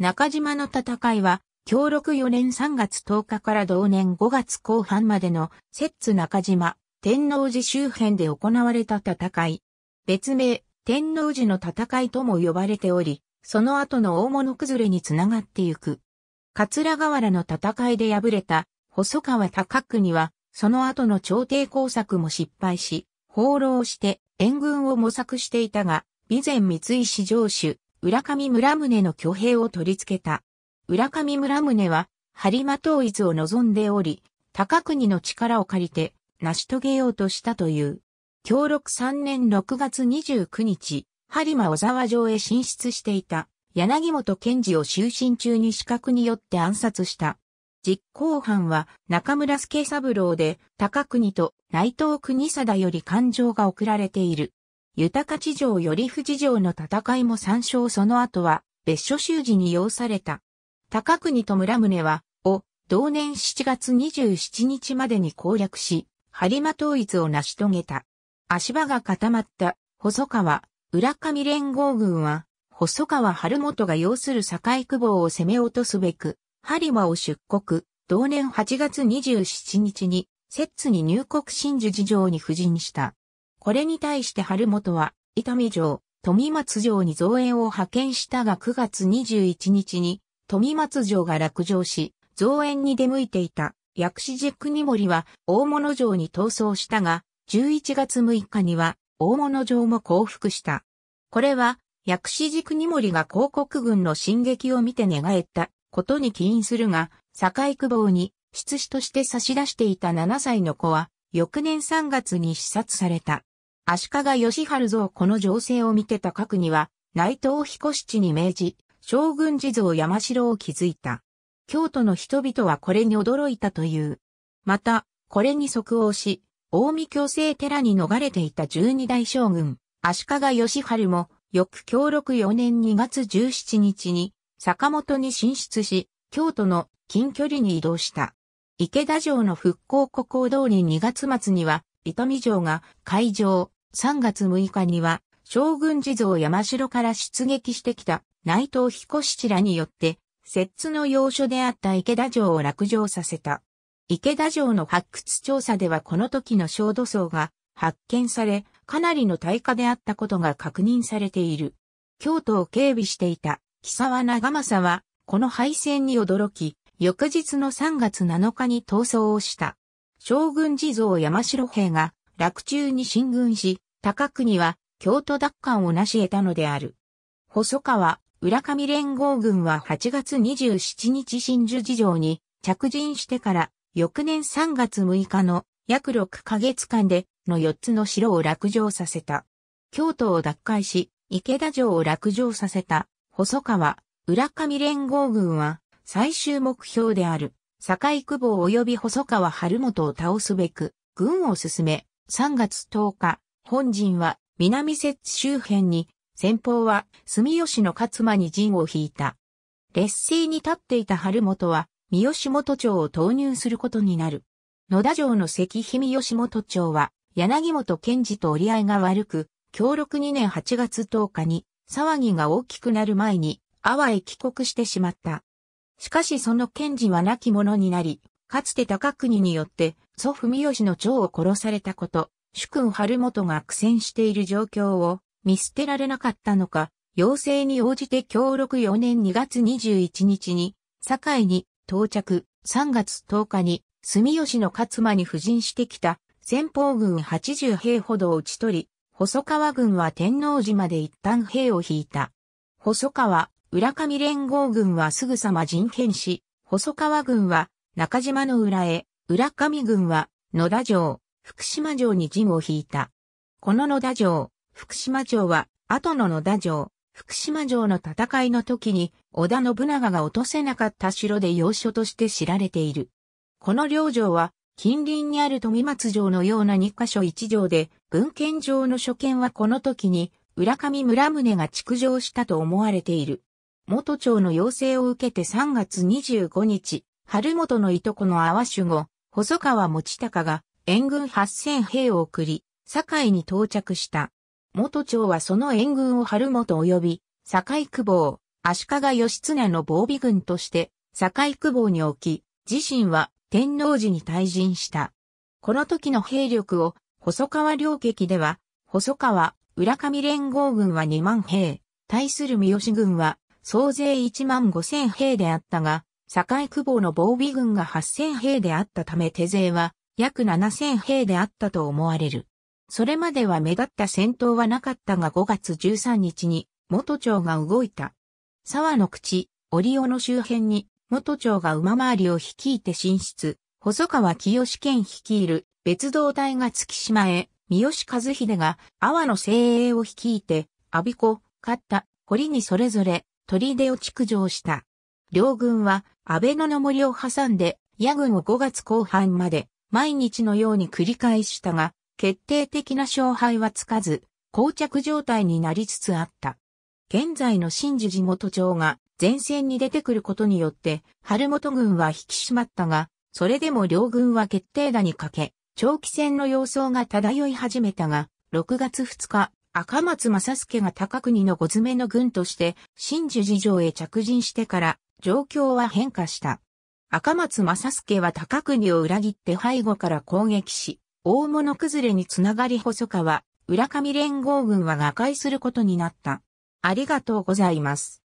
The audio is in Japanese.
中島の戦いは、協力4年3月10日から同年5月後半までの、摂津中島、天王寺周辺で行われた戦い。別名、天王寺の戦いとも呼ばれており、その後の大物崩れにつながってゆく。桂河原の戦いで敗れた、細川高久には、その後の朝廷工作も失敗し、放浪して、援軍を模索していたが、備前三井市城主、浦上村宗の挙兵を取り付けた。浦上村宗は、播磨統一を望んでおり、高国の力を借りて、成し遂げようとしたという。協力3年6月29日、播磨小沢城へ進出していた、柳本賢治を就寝中に資格によって暗殺した。実行犯は中村助三郎で、高国と内藤国貞より感情が送られている。豊か地上より富士城の戦いも参照その後は別所修士に要された。高国と村宗は、を、同年7月27日までに攻略し、播磨統一を成し遂げた。足場が固まった、細川、浦上連合軍は、細川春元が要する境久保を攻め落とすべく、播磨を出国、同年8月27日に、摂津に入国真珠地上に布陣した。これに対して春元は、伊丹城、富松城に増援を派遣したが9月21日に、富松城が落城し、増援に出向いていた、薬師寺国森は大物城に逃走したが、11月6日には大物城も降伏した。これは、薬師寺国森が広告軍の進撃を見て寝返ったことに起因するが、堺久保に出資として差し出していた7歳の子は、翌年3月に視察された。足利義春像この情勢を見てた高には、内藤彦七に命じ、将軍地蔵山城を築いた。京都の人々はこれに驚いたという。また、これに即応し、大見京成寺に逃れていた十二代将軍、足利義春も、翌協六四年2月17日に、坂本に進出し、京都の近距離に移動した。池田城の復興国交通り2月末には、伊丹城が会場。3月6日には、将軍地蔵山城から出撃してきた内藤彦七らによって、摂津の要所であった池田城を落城させた。池田城の発掘調査ではこの時の小土層が発見され、かなりの大火であったことが確認されている。京都を警備していた木沢長政は、この敗戦に驚き、翌日の3月7日に逃走をした。将軍地蔵山城兵が洛中に進軍し、高国は京都奪還を成し得たのである。細川、浦上連合軍は8月27日真珠事情に着陣してから翌年3月6日の約6ヶ月間での4つの城を落城させた。京都を奪回し、池田城を落城させた細川、浦上連合軍は最終目標である、堺久保及び細川春元を倒すべく、軍を進め、3月10日、本陣は南摂津周辺に、先方は住吉の勝間に陣を引いた。劣勢に立っていた春元は、三好元町を投入することになる。野田城の関姫吉元町は、柳本賢治と折り合いが悪く、協力2年8月10日に、騒ぎが大きくなる前に、阿波へ帰国してしまった。しかしその賢治は亡き者になり、かつて高国によって祖父三好の長を殺されたこと、主君春元が苦戦している状況を見捨てられなかったのか、要請に応じて協力4年2月21日に、堺に到着、3月10日に住吉の勝間に布陣してきた先方軍80兵ほどを打ち取り、細川軍は天王寺まで一旦兵を引いた。細川、浦上連合軍はすぐさま陣変し、細川軍は中島の裏へ、浦上軍は、野田城、福島城に陣を引いた。この野田城、福島城は、後の野田城、福島城の戦いの時に、織田信長が落とせなかった城で要所として知られている。この両城は、近隣にある富松城のような2カ所1城で、文献上の所見はこの時に、浦上村宗が築城したと思われている。元町の要請を受けて3月25日、春元のいとこの阿波守護、細川持隆が援軍8000兵を送り、堺に到着した。元長はその援軍を春元及び、堺久保、足利義経の防備軍として、堺久保に置き、自身は天皇寺に退陣した。この時の兵力を、細川両劇では、細川、浦上連合軍は2万兵、対する三好軍は、総勢1万5千兵であったが、堺久保の防備軍が8000兵であったため手勢は約7000兵であったと思われる。それまでは目立った戦闘はなかったが5月13日に元町が動いた。沢の口、折尾の周辺に元町が馬回りを率いて進出、細川清県率いる別動隊が月島へ、三好和秀が阿波の精鋭を率いて、阿鼻子、勝った、堀にそれぞれ、砦出を築城した。両軍は安倍野の森を挟んで野軍を5月後半まで毎日のように繰り返したが、決定的な勝敗はつかず、膠着状態になりつつあった。現在の新樹地元町が前線に出てくることによって、春元軍は引き締まったが、それでも両軍は決定打にかけ、長期戦の様相が漂い始めたが、6月2日、赤松正助が高国の五詰めの軍として、新樹寺城へ着陣してから、状況は変化した。赤松正助は高国を裏切って背後から攻撃し、大物崩れにつながり細川、浦上連合軍は瓦解することになった。ありがとうございます。